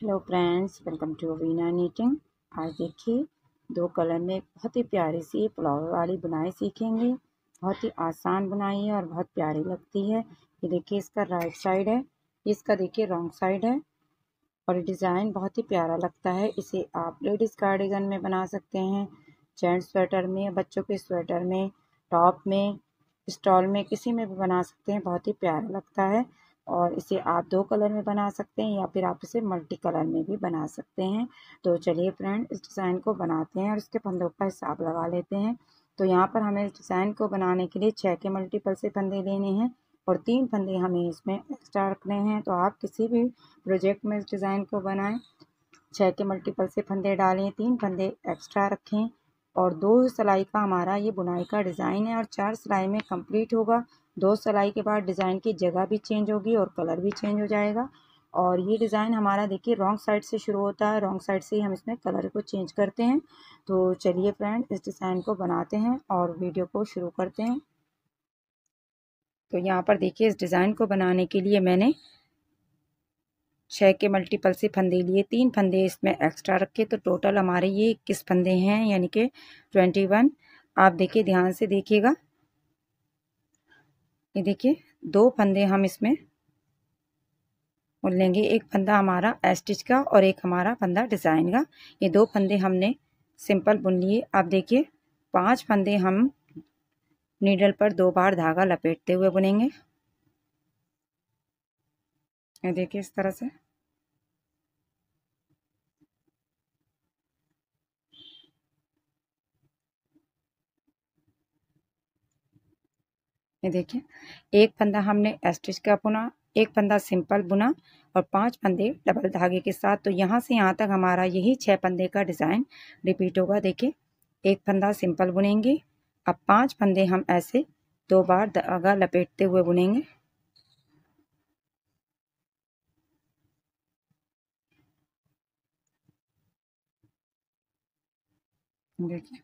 hello friends welcome to Veena knitting आज देखिए दो कलर में बहुत ही प्यारी सी फ्लावर वाली बुनाई सीखेंगे बहुत ही आसान बुनाई है और बहुत प्यारी लगती है ये देखिए इसका राइट साइड है इसका देखिए रॉन्ग साइड है और डिज़ाइन बहुत ही प्यारा लगता है इसे आप लेडीज़ कार्डिगन में बना सकते हैं जेंट्स स्वेटर में बच्चों के स्वेटर में टॉप में स्टॉल में किसी में भी बना सकते हैं बहुत ही प्यारा लगता है और इसे आप दो कलर में बना सकते हैं या फिर आप इसे मल्टी कलर में भी बना सकते हैं तो चलिए फ्रेंड इस डिज़ाइन को बनाते हैं और इसके फंदों का हिसाब लगा लेते हैं तो यहाँ पर हमें इस डिज़ाइन को बनाने के लिए छः के मल्टीपल से फंदे लेने हैं और तीन फंदे हमें इसमें एक्स्ट्रा रखने हैं तो आप किसी भी प्रोजेक्ट में इस डिज़ाइन को बनाएं छः के मल्टीपल से फंदे डालें तीन फंदे एक्स्ट्रा रखें और दो सिलाई का हमारा ये बुनाई का डिज़ाइन है और चार सिलाई में कंप्लीट होगा दो सिलाई के बाद डिज़ाइन की जगह भी चेंज होगी और कलर भी चेंज हो जाएगा और ये डिज़ाइन हमारा देखिए रॉन्ग साइड से शुरू होता है रॉन्ग साइड से ही हम इसमें कलर को चेंज करते हैं तो चलिए फ्रेंड इस डिज़ाइन को बनाते हैं और वीडियो को शुरू करते हैं तो यहाँ पर देखिए इस डिज़ाइन को बनाने के लिए मैंने छः के मल्टीपल से फंदे लिए तीन फंदे इसमें एक्स्ट्रा रखे तो टोटल हमारे ये इक्कीस फंदे हैं यानी कि ट्वेंटी वन आप देखिए ध्यान से देखिएगा ये देखिए दो फंदे हम इसमें लेंगे एक फंदा हमारा एस्टिच का और एक हमारा फंदा डिज़ाइन का ये दो फंदे हमने सिंपल बुन लिए अब देखिए पांच फंदे हम नीडल पर दो बार धागा लपेटते हुए बुनेंगे ये देखिए इस तरह से ये देखिए एक फंदा हमने एस्टिच का बुना एक फंदा सिंपल बुना और पांच फंदे डबल धागे के साथ तो यहाँ से यहाँ तक हमारा यही छः फंदे का डिज़ाइन रिपीट होगा देखिए एक फंदा सिंपल बुनेंगे अब पांच फंदे हम ऐसे दो बार धागा लपेटते हुए बुनेंगे देखिए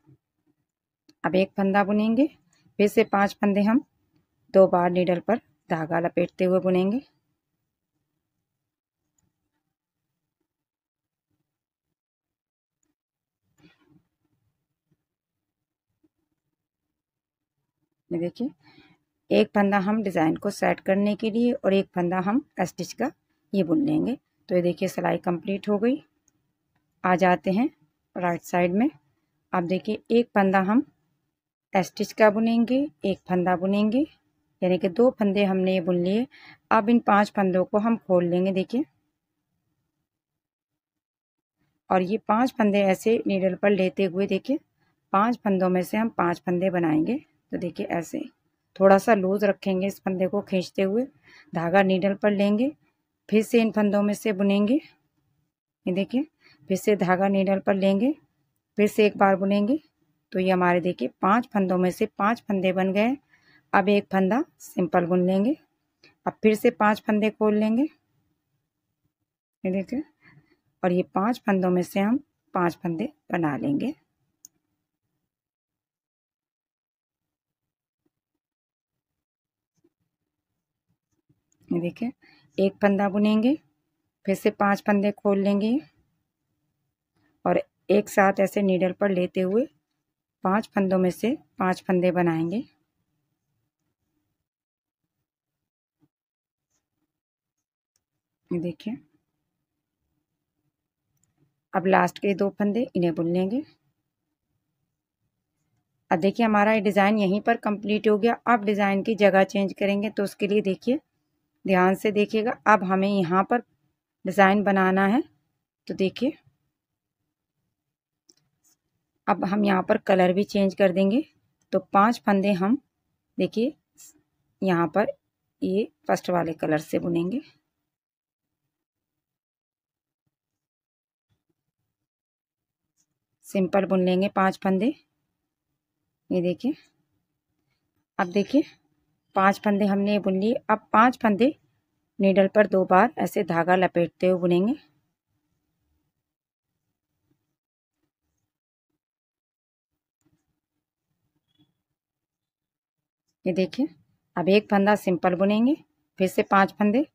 अब एक फंदा बुनेंगे फिर से पांच फंदे हम दो बार नीडल पर धागा लपेटते हुए बुनेंगे देखिए एक फंदा हम डिज़ाइन को सेट करने के लिए और एक फंदा हम स्टिच का ये बुन लेंगे तो ये देखिए सिलाई कंप्लीट हो गई आ जाते हैं राइट साइड में आप देखिए एक फंदा हम स्टिच का बुनेंगे एक फंदा बुनेंगे यानी कि दो फंदे हमने ये बुन लिए अब इन पांच फंदों को हम खोल लेंगे देखिए और ये पांच फंदे ऐसे नीडल पर लेते हुए देखिए पांच फंदों में से हम पांच फंदे बनाएंगे तो देखिए ऐसे थोड़ा सा लूज़ रखेंगे इस फंदे को खींचते हुए धागा नीडल पर लेंगे फिर से इन फंदों में से बुनेंगे ये देखिए फिर से धागा नीडल पर लेंगे फिर से एक बार बुनेंगे तो ये हमारे देखिए पांच फंदों में से पांच फंदे बन गए अब एक फंदा सिंपल बुन लेंगे अब फिर से पांच फंदे खोल लेंगे ये देखिए और ये पांच फंदों में से हम पांच फंदे बना लेंगे ये देखिए एक फंदा बुनेंगे फिर से पांच फंदे खोल लेंगे और एक साथ ऐसे नीडल पर लेते हुए पांच फंदों में से पांच फंदे बनाएंगे ये देखिए अब लास्ट के दो फंदे इन्हें बुन लेंगे अब देखिए हमारा ये डिज़ाइन यहीं पर कंप्लीट हो गया अब डिज़ाइन की जगह चेंज करेंगे तो उसके लिए देखिए ध्यान से देखिएगा अब हमें यहाँ पर डिज़ाइन बनाना है तो देखिए अब हम यहाँ पर कलर भी चेंज कर देंगे तो पांच फंदे हम देखिए यहाँ पर ये फर्स्ट वाले कलर से बुनेंगे सिंपल बुन लेंगे पांच फंदे ये देखिए अब देखिए पांच फंदे हमने बुन लिए अब पांच फंदे नीडल पर दो बार ऐसे धागा लपेटते हुए बुनेंगे ये देखिए अब एक फंदा सिंपल बुनेंगे फिर से पांच फंदे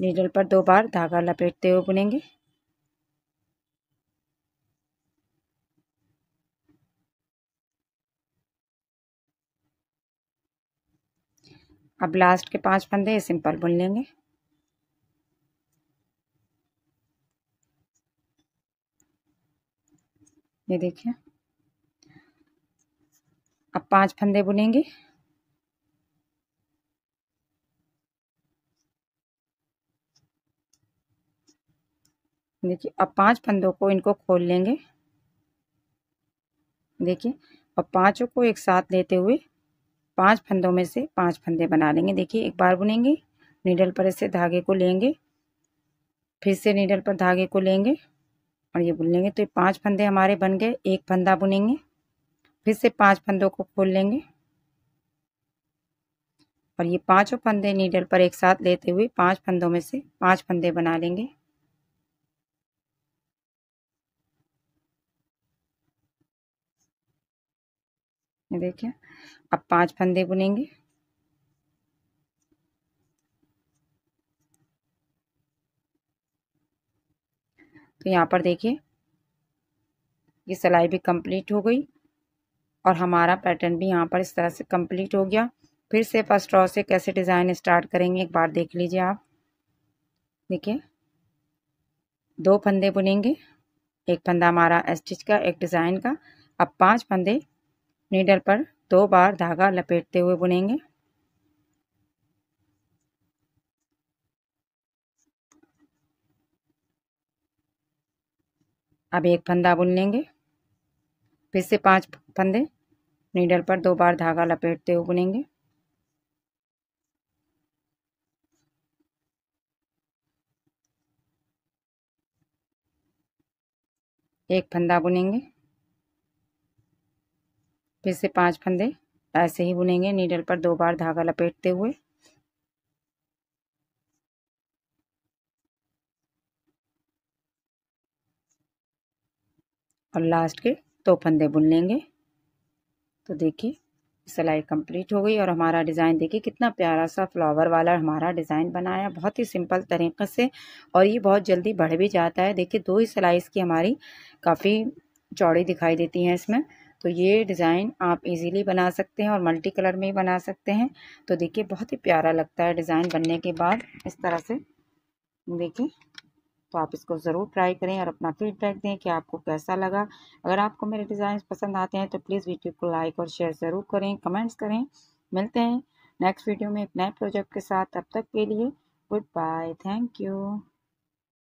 नीडल पर दो बार धागा लपेटते हुए बुनेंगे अब लास्ट के पांच फंदे सिंपल बुन लेंगे ये देखिए अब पांच फंदे बुनेंगे देखिए अब पांच फंदों को इनको खोल लेंगे देखिए अब पांचों को एक साथ लेते हुए पांच फंदों में से पांच फंदे बना लेंगे देखिए एक बार बुनेंगे नीडल पर ऐसे धागे को लेंगे फिर से नीडल पर धागे को लेंगे और ये बुन लेंगे तो ये पांच फंदे हमारे बन गए एक फंदा बुनेंगे फिर से पांच फंदों को खोल लेंगे और ये पांचों फंदे नीडल पर एक साथ लेते हुए पांच फंदों में से पांच फंदे बना लेंगे देखिए अब पांच फंदे बुनेंगे तो यहाँ पर देखिए ये सिलाई भी कंप्लीट हो गई और हमारा पैटर्न भी यहाँ पर इस तरह से कंप्लीट हो गया फिर से फर्स्ट रॉ से कैसे डिज़ाइन स्टार्ट करेंगे एक बार देख लीजिए आप देखिए दो फंदे बुनेंगे एक फंदा हमारा स्टिच का एक डिज़ाइन का अब पांच फंदे नीडल पर दो बार धागा लपेटते हुए बुनेंगे अब एक फंदा बुन लेंगे फिर से पांच फंदे नीडल पर दो बार धागा लपेटते हुए बुनेंगे एक फंदा बुनेंगे फिर से पांच फंदे ऐसे ही बुनेंगे नीडल पर दो बार धागा लपेटते हुए और लास्ट के दो फंदे बुन लेंगे तो देखिए सिलाई कंप्लीट हो गई और हमारा डिज़ाइन देखिए कितना प्यारा सा फ्लावर वाला हमारा डिज़ाइन बनाया बहुत ही सिंपल तरीक़े से और ये बहुत जल्दी बढ़ भी जाता है देखिए दो ही सिलाई इसकी हमारी काफ़ी चौड़ी दिखाई देती हैं इसमें तो ये डिज़ाइन आप इजीली बना सकते हैं और मल्टी कलर में ही बना सकते हैं तो देखिए बहुत ही प्यारा लगता है डिज़ाइन बनने के बाद इस तरह से देखिए तो आप इसको ज़रूर ट्राई करें और अपना फीडबैक दें कि आपको कैसा लगा अगर आपको मेरे डिज़ाइन पसंद आते हैं तो प्लीज़ वीडियो को लाइक और शेयर ज़रूर करें कमेंट्स करें मिलते हैं नेक्स्ट वीडियो में एक नए प्रोजेक्ट के साथ तब तक के लिए गुड बाय थैंक यू